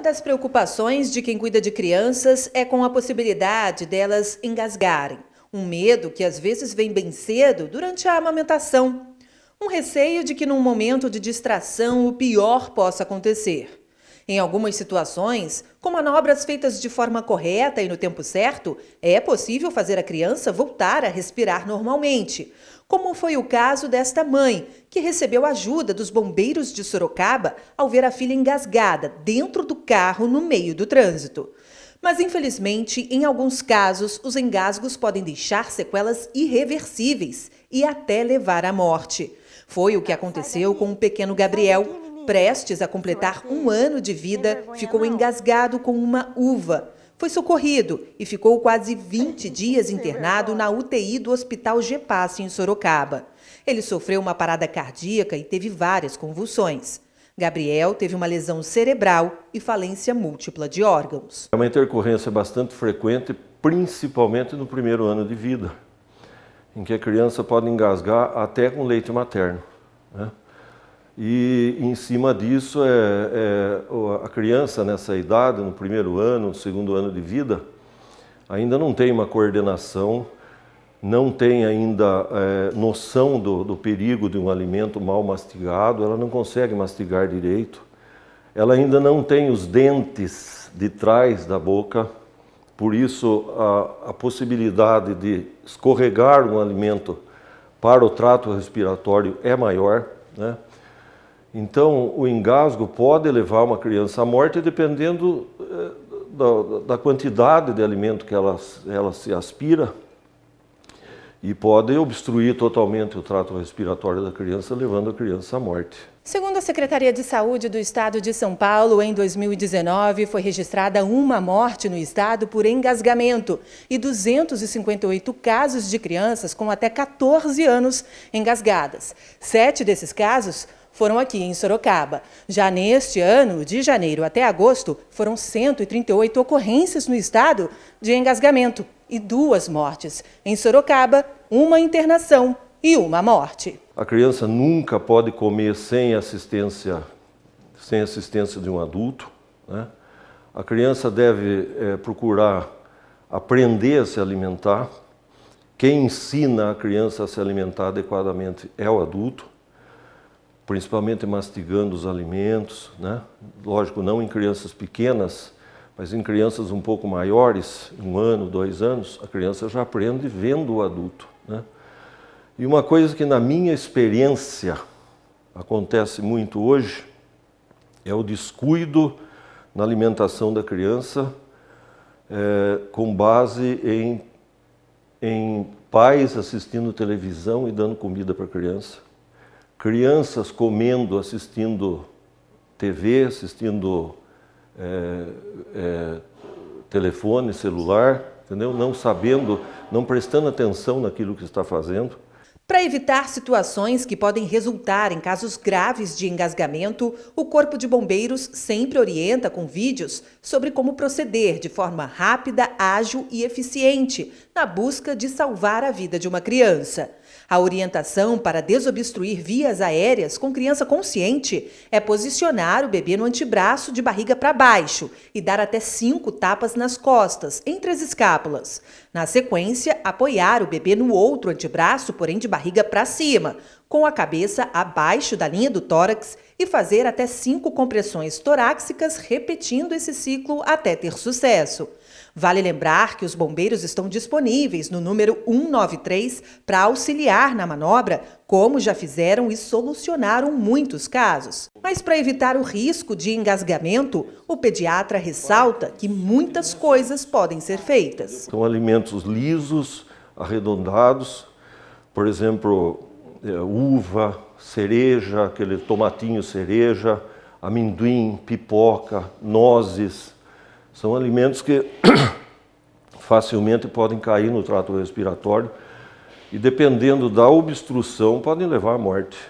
Uma das preocupações de quem cuida de crianças é com a possibilidade delas engasgarem, um medo que às vezes vem bem cedo durante a amamentação, um receio de que num momento de distração o pior possa acontecer. Em algumas situações, com manobras feitas de forma correta e no tempo certo, é possível fazer a criança voltar a respirar normalmente, como foi o caso desta mãe, que recebeu ajuda dos bombeiros de Sorocaba ao ver a filha engasgada dentro do carro no meio do trânsito. Mas, infelizmente, em alguns casos, os engasgos podem deixar sequelas irreversíveis e até levar à morte. Foi o que aconteceu com o pequeno Gabriel, prestes a completar um ano de vida, ficou engasgado com uma uva. Foi socorrido e ficou quase 20 dias internado na UTI do Hospital Gepasse, em Sorocaba. Ele sofreu uma parada cardíaca e teve várias convulsões. Gabriel teve uma lesão cerebral e falência múltipla de órgãos. É uma intercorrência bastante frequente, principalmente no primeiro ano de vida, em que a criança pode engasgar até com leite materno. Né? E em cima disso, é, é, a criança nessa idade, no primeiro ano, no segundo ano de vida, ainda não tem uma coordenação, não tem ainda é, noção do, do perigo de um alimento mal mastigado, ela não consegue mastigar direito, ela ainda não tem os dentes de trás da boca, por isso a, a possibilidade de escorregar um alimento para o trato respiratório é maior, né? Então, o engasgo pode levar uma criança à morte dependendo eh, da, da quantidade de alimento que ela, ela se aspira e pode obstruir totalmente o trato respiratório da criança, levando a criança à morte. Segundo a Secretaria de Saúde do Estado de São Paulo, em 2019 foi registrada uma morte no estado por engasgamento e 258 casos de crianças com até 14 anos engasgadas. Sete desses casos foram aqui em Sorocaba. Já neste ano, de janeiro até agosto, foram 138 ocorrências no estado de engasgamento e duas mortes. Em Sorocaba, uma internação e uma morte. A criança nunca pode comer sem assistência, sem assistência de um adulto. Né? A criança deve é, procurar aprender a se alimentar. Quem ensina a criança a se alimentar adequadamente é o adulto principalmente mastigando os alimentos, né? lógico, não em crianças pequenas, mas em crianças um pouco maiores, um ano, dois anos, a criança já aprende vendo o adulto. Né? E uma coisa que, na minha experiência, acontece muito hoje é o descuido na alimentação da criança é, com base em, em pais assistindo televisão e dando comida para a criança crianças comendo, assistindo TV, assistindo é, é, telefone, celular, entendeu? Não sabendo, não prestando atenção naquilo que está fazendo. Para evitar situações que podem resultar em casos graves de engasgamento, o Corpo de Bombeiros sempre orienta com vídeos sobre como proceder de forma rápida, ágil e eficiente na busca de salvar a vida de uma criança. A orientação para desobstruir vias aéreas com criança consciente é posicionar o bebê no antebraço de barriga para baixo e dar até cinco tapas nas costas, entre as escápulas. Na sequência, apoiar o bebê no outro antebraço, porém de barriga para cima, com a cabeça abaixo da linha do tórax e fazer até cinco compressões torácicas, repetindo esse ciclo até ter sucesso. Vale lembrar que os bombeiros estão disponíveis no número 193 para auxiliar na manobra, como já fizeram e solucionaram muitos casos. Mas para evitar o risco de engasgamento, o pediatra ressalta que muitas coisas podem ser feitas. São alimentos lisos, arredondados, por exemplo, é, uva, cereja, aquele tomatinho cereja, amendoim, pipoca, nozes, são alimentos que facilmente podem cair no trato respiratório e, dependendo da obstrução, podem levar à morte.